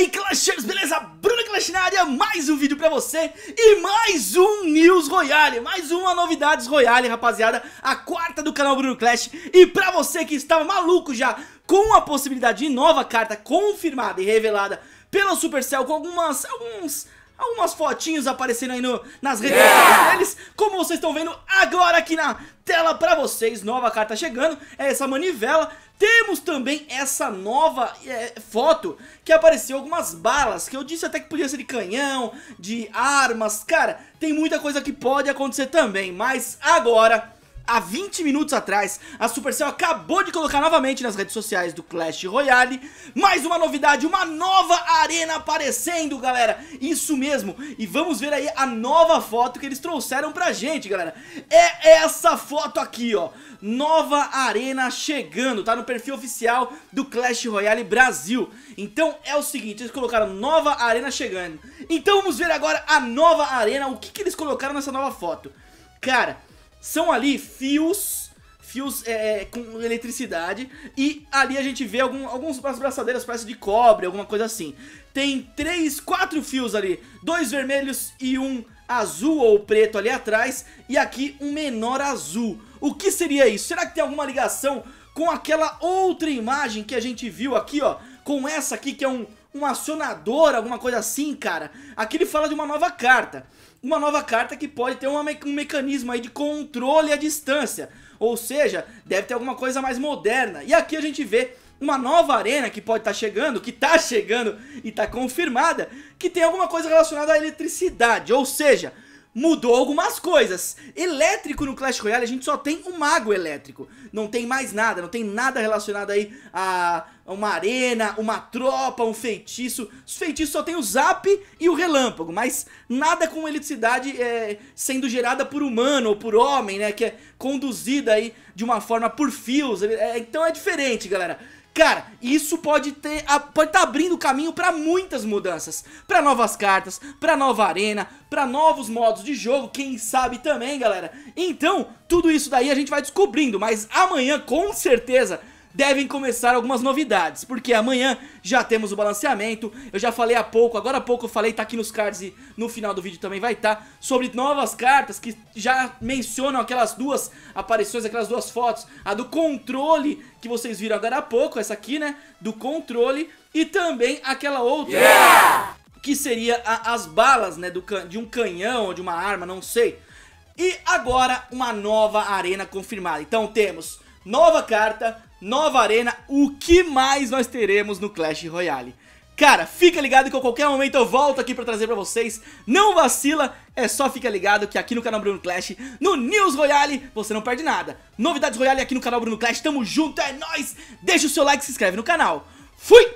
aí, Clashers, beleza? Bruna Clash na área, mais um vídeo pra você e mais um News Royale, mais uma Novidades Royale, rapaziada, a quarta do canal Bruno Clash e pra você que estava maluco já com a possibilidade de nova carta confirmada e revelada pela Supercell com algumas, alguns algumas fotinhos aparecendo aí no, nas redes yeah! sociais deles, como vocês estão vendo agora aqui na tela pra vocês, nova carta chegando, é essa manivela, temos também essa nova é, foto que apareceu algumas balas, que eu disse até que podia ser de canhão, de armas, cara, tem muita coisa que pode acontecer também, mas agora há 20 minutos atrás, a Supercell acabou de colocar novamente nas redes sociais do Clash Royale mais uma novidade, uma nova arena aparecendo, galera. Isso mesmo. E vamos ver aí a nova foto que eles trouxeram pra gente, galera. É essa foto aqui, ó. Nova arena chegando, tá no perfil oficial do Clash Royale Brasil. Então é o seguinte, eles colocaram nova arena chegando. Então vamos ver agora a nova arena, o que, que eles colocaram nessa nova foto. Cara, são ali fios fios é, é, com eletricidade e ali a gente vê algum, algumas braçadeiras parece de cobre, alguma coisa assim. Tem três, quatro fios ali, dois vermelhos e um azul ou preto ali atrás e aqui um menor azul. O que seria isso? Será que tem alguma ligação com aquela outra imagem que a gente viu aqui, ó? Com essa aqui que é um um acionador, alguma coisa assim, cara. Aqui ele fala de uma nova carta. Uma nova carta que pode ter uma, um mecanismo aí de controle à distância. Ou seja, deve ter alguma coisa mais moderna. E aqui a gente vê uma nova arena que pode estar tá chegando, que está chegando e está confirmada, que tem alguma coisa relacionada à eletricidade. Ou seja, mudou algumas coisas. Elétrico no Clash Royale, a gente só tem um mago elétrico. Não tem mais nada, não tem nada relacionado aí a uma arena, uma tropa, um feitiço. Os feitiços só tem o zap e o relâmpago, mas nada com eletricidade é, sendo gerada por humano ou por homem, né? Que é conduzida aí de uma forma por fios. É, então é diferente, galera. Cara, isso pode ter, pode estar tá abrindo caminho para muitas mudanças, para novas cartas, para nova arena, para novos modos de jogo, quem sabe também, galera. Então, tudo isso daí a gente vai descobrindo, mas amanhã com certeza devem começar algumas novidades, porque amanhã já temos o balanceamento, eu já falei há pouco, agora há pouco eu falei, tá aqui nos cards e no final do vídeo também vai estar, tá, sobre novas cartas que já mencionam aquelas duas aparições, aquelas duas fotos, a do controle que vocês viram agora há pouco, essa aqui né, do controle, e também aquela outra... Yeah! Que seria a, as balas, né, do, de um canhão ou de uma arma, não sei. E agora uma nova arena confirmada. Então temos nova carta, nova arena, o que mais nós teremos no Clash Royale? Cara, fica ligado que a qualquer momento eu volto aqui pra trazer pra vocês, não vacila, é só fica ligado que aqui no canal Bruno Clash, no News Royale, você não perde nada. Novidades Royale aqui no canal Bruno Clash, tamo junto, é nóis! Deixa o seu like e se inscreve no canal. Fui!